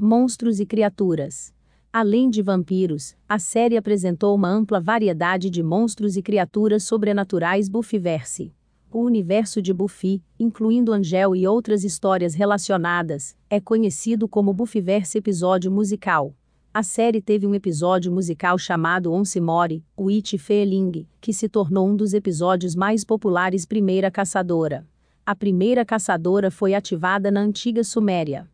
monstros e criaturas. Além de vampiros, a série apresentou uma ampla variedade de monstros e criaturas sobrenaturais Buffyverse. O universo de Buffy, incluindo Angel e outras histórias relacionadas, é conhecido como Buffyverse episódio musical. A série teve um episódio musical chamado Once More, Witch Feeling, que se tornou um dos episódios mais populares Primeira Caçadora. A Primeira Caçadora foi ativada na antiga Suméria.